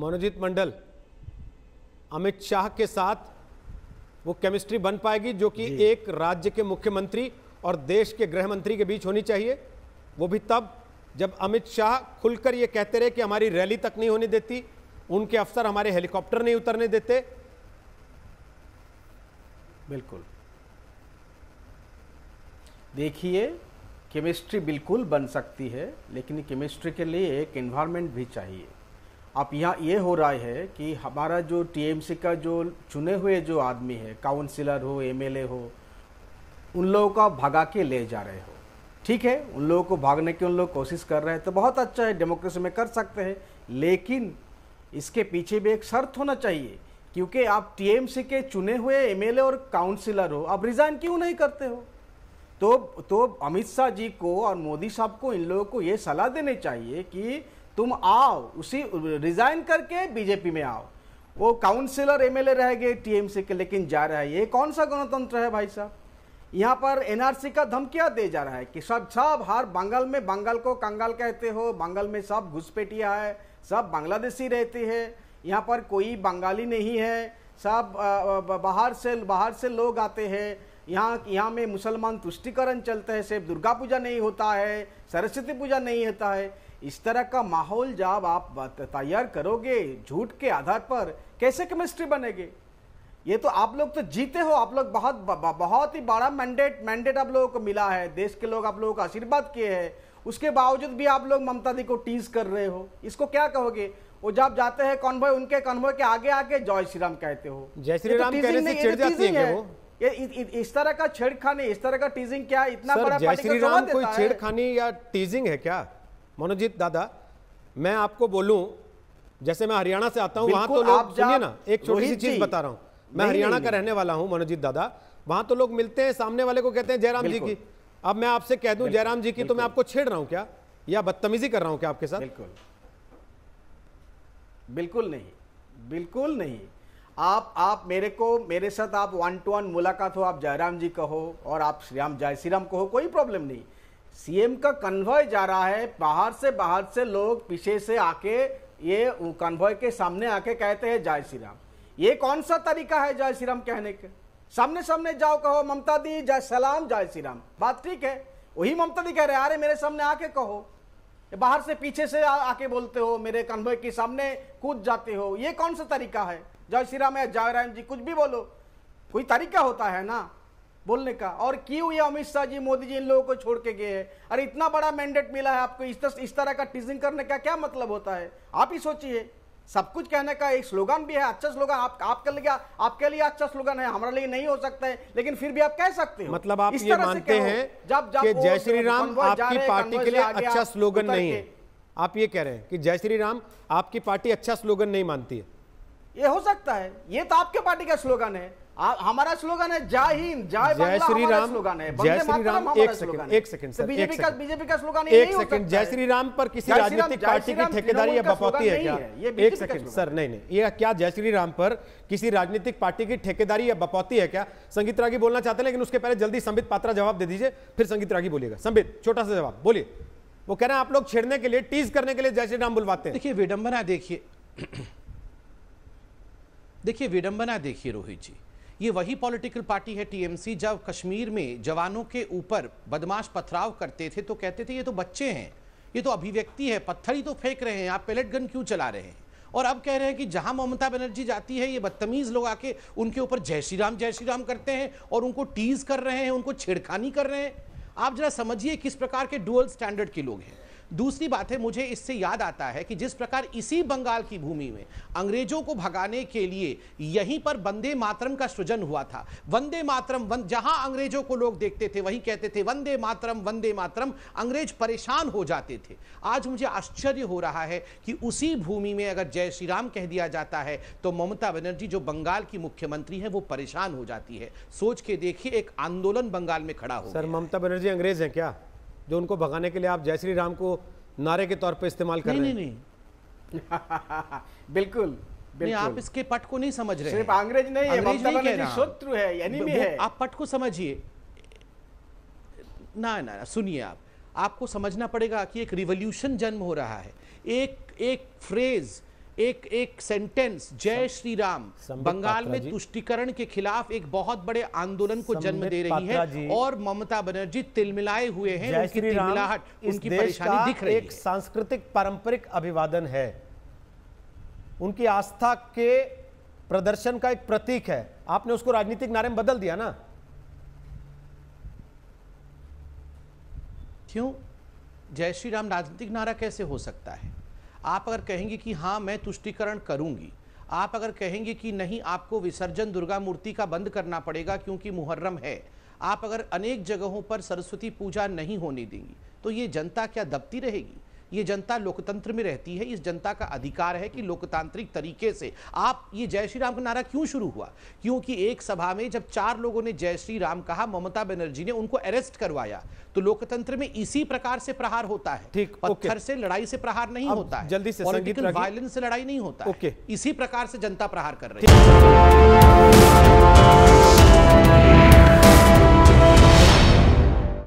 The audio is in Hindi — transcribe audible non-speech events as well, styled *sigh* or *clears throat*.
मनोजीत मंडल अमित शाह के साथ वो केमिस्ट्री बन पाएगी जो कि एक राज्य के मुख्यमंत्री और देश के गृह मंत्री के बीच होनी चाहिए वो भी तब जब अमित शाह खुलकर ये कहते रहे कि हमारी रैली तक नहीं होने देती उनके अफसर हमारे हेलीकॉप्टर नहीं उतरने देते बिल्कुल देखिए केमिस्ट्री बिल्कुल बन सकती है लेकिन केमिस्ट्री के लिए एक इन्वायरमेंट भी चाहिए आप यहाँ ये हो रहा है कि हमारा जो टीएमसी का जो चुने हुए जो आदमी है काउंसिलर हो एमएलए हो उन लोगों का भगा के ले जा रहे हो ठीक है उन लोगों को भागने की उन लोग कोशिश कर रहे हैं तो बहुत अच्छा है डेमोक्रेसी में कर सकते हैं लेकिन इसके पीछे भी एक शर्त होना चाहिए क्योंकि आप टीएमसी के चुने हुए एमएलए और काउंसिलर हो आप रिज़ाइन क्यों नहीं करते हो तो तो अमित शाह जी को और मोदी साहब को इन लोगों को ये सलाह देनी चाहिए कि तुम आओ उसी रिजाइन करके बीजेपी में आओ वो काउंसिलर एमएलए रह गए टीएमसी के लेकिन जा रहा है ये कौन सा गणतंत्र है भाई साहब यहाँ पर एनआरसी का धमकिया दे जा रहा है कि सब सब हर बंगाल में बंगाल को कंगाल कहते हो बंगाल में सब घुसपेटिया है सब बांग्लादेशी रहते हैं यहाँ पर कोई बंगाली नहीं है सब बाहर से बाहर से लोग आते हैं यहाँ यहाँ में मुसलमान तुष्टिकरण चलते हैं सिर्फ दुर्गा पूजा नहीं होता है सरस्वती पूजा नहीं होता है इस तरह का माहौल जब आप तैयार करोगे झूठ के आधार पर कैसे केमिस्ट्री बनेगी ये तो आप लोग तो जीते हो आप लोग बहुत बहुत ही बड़ा मैंडेट मैंडेट आप लोगों को मिला है देश के लोग आप लोगों का आशीर्वाद किए हैं उसके बावजूद भी आप लोग ममता दी को टीज कर रहे हो इसको क्या कहोगे वो जब जाते हैं कॉन्वॉय उनके कॉन्वॉय के आगे आके जय श्री राम कहते हो जय श्री तो राम कहने से चिढ़ तो जाती है ये इस तरह का छेड़खानी इस तरह का टीजिंग क्या इतना बड़ा जय श्री राम कोई छेड़खानी या टीजिंग है क्या मनोजीत दादा मैं आपको बोलूं जैसे मैं हरियाणा से आता हूं वहां तो लोग सुनिए ना एक छोटी सी चीज बता रहा हूं मैं हरियाणा का रहने वाला हूं मनोजीत दादा वहां तो लोग मिलते हैं सामने वाले को कहते हैं जयराम जी की अब मैं आपसे कह दूं जयराम जी की तो मैं आपको छेड़ रहा हूं क्या या बदतमीजी कर रहा हूं क्या आपके साथ बिल्कुल बिल्कुल नहीं बिल्कुल नहीं आप आप मेरे को मेरे साथ आप वन टू वन मुलाकात हो आप जयराम जी कहो और आप श्रीराम जय श्रीराम कहो कोई प्रॉब्लम नहीं सीएम का कन्वॉय जा रहा है बाहर से बाहर से लोग पीछे से आके ये कन्वॉय के सामने आके कहते हैं जय श्री राम ये कौन सा तरीका है जय श्री राम कहने के सामने सामने जाओ कहो ममता दी जय सलाम जय श्री राम बात ठीक है वही ममता दी कह रहे अरे मेरे सामने आके कहो बाहर से पीछे से आ, आके बोलते हो मेरे कन्वॉय के सामने कूद जाते हो ये कौन सा तरीका है जय श्री राम या जय राम जी कुछ भी बोलो कोई तरीका होता है ना बोलने का और क्यों ये अमित शाह जी मोदी जी इन लोगों को छोड़ के गए हैं अरे इतना बड़ा मैंडेट मिला है आपको इस तरह इस तरह का टीजिंग करने का क्या मतलब होता है आप ही सोचिए सब कुछ कहने का एक स्लोगन भी है अच्छा स्लोगन आप आपके लिए आपके लिए अच्छा स्लोगन है हमारे लिए नहीं हो सकता है लेकिन फिर भी आप कह सकते हो मतलब आप ये मानते हैं जब जब जय श्री राम आपकी पार्टी के लिए अच्छा स्लोगन नहीं है आप ये कह रहे हैं कि जय श्री राम आपकी पार्टी अच्छा स्लोगन नहीं मानती है ये हो सकता है ये तो आपके पार्टी का स्लोगन है हमारा स्लोगन है जय हिंद जय जय श्री राम स्लोगन है जय श्री राम एक सेकंड एक सेकंड तो बीजेपी का बीजेपी का स्लोगन एक सेकंड जय श्री राम पर किसी राजनीतिक पार्टी की ठेकेदारी या बपौती है क्या एक सेकंड सर नहीं नहीं ये क्या जय श्री राम पर किसी राजनीतिक पार्टी की ठेकेदारी या बपौती है क्या संगीत रागी बोलना चाहते हैं लेकिन उसके पहले जल्दी संबित पात्रा जवाब दे दीजिए फिर संगीत रागी बोलेगा संबित छोटा सा जवाब बोलिए वो कह रहे हैं आप लोग छेड़ने के लिए टीज करने के लिए जय श्री राम बुलवाते देखिए विडंबना देखिए *clears throat* देखिए विडंबना देखिए रोहित जी ये वही पॉलिटिकल पार्टी है टीएमसी जब कश्मीर में जवानों के ऊपर बदमाश पथराव करते थे तो कहते थे ये तो बच्चे हैं ये तो अभिव्यक्ति है पत्थर ही तो फेंक रहे हैं आप पेलेट गन क्यों चला रहे हैं और अब कह रहे हैं कि जहां ममता बनर्जी जाती है ये बदतमीज लोग आके उनके ऊपर जय श्री राम जय श्री राम करते हैं और उनको टीज कर रहे हैं उनको छेड़खानी कर रहे हैं आप जरा समझिए किस प्रकार के डुअल स्टैंडर्ड के लोग हैं दूसरी बात है मुझे इससे याद आता है कि जिस प्रकार इसी बंगाल की भूमि में अंग्रेजों को भगाने के लिए यहीं पर वंदे मातरम का सृजन हुआ था वंदे मातरम वन, जहां अंग्रेजों को लोग देखते थे वहीं कहते थे वंदे मातरम वंदे मातरम अंग्रेज परेशान हो जाते थे आज मुझे आश्चर्य हो रहा है कि उसी भूमि में अगर जय श्री राम कह दिया जाता है तो ममता बनर्जी जो बंगाल की मुख्यमंत्री है वो परेशान हो जाती है सोच के देखिए एक आंदोलन बंगाल में खड़ा हो सर ममता बनर्जी अंग्रेज हैं क्या जो उनको भगाने के लिए आप जय श्री राम को नारे के तौर पर इस्तेमाल कर नहीं, रहे हैं नहीं नहीं *laughs* बिल्कुल नहीं आप इसके पट को नहीं समझ रहे सिर्फ अंग्रेज नहीं अंग्रेज नहीं नहीं शत्रु है एनिमी है आप पट को समझिए ना ना, ना सुनिए आप आपको समझना पड़ेगा कि एक रिवोल्यूशन जन्म हो रहा है एक एक फ्रेज एक एक सेंटेंस जय श्री राम बंगाल में तुष्टिकरण के खिलाफ एक बहुत बड़े आंदोलन को जन्म दे रही है और ममता बनर्जी तिलमिलाए हुए हैं उनकी तिलमिलाहट उनकी परेशानी दिख रही एक सांस्कृतिक पारंपरिक अभिवादन है उनकी आस्था के प्रदर्शन का एक प्रतीक है आपने उसको राजनीतिक नारे में बदल दिया ना क्यों जय श्री राम राजनीतिक नारा कैसे हो सकता है आप अगर कहेंगे कि हाँ मैं तुष्टिकरण करूँगी आप अगर कहेंगे कि नहीं आपको विसर्जन दुर्गा मूर्ति का बंद करना पड़ेगा क्योंकि मुहर्रम है आप अगर अनेक जगहों पर सरस्वती पूजा नहीं होने देंगी तो ये जनता क्या दबती रहेगी ये जनता लोकतंत्र में रहती है इस जनता का अधिकार है कि लोकतांत्रिक तरीके से आप ये जय श्री राम का नारा क्यों शुरू हुआ क्योंकि एक सभा में जब चार लोगों ने जय श्री राम कहा ममता बनर्जी ने उनको अरेस्ट करवाया तो लोकतंत्र में इसी प्रकार से प्रहार होता है ठीक पत्थर से लड़ाई से प्रहार नहीं होता है जल्दी से वायलेंस से लड़ाई नहीं होता ओके इसी प्रकार से जनता प्रहार कर रही है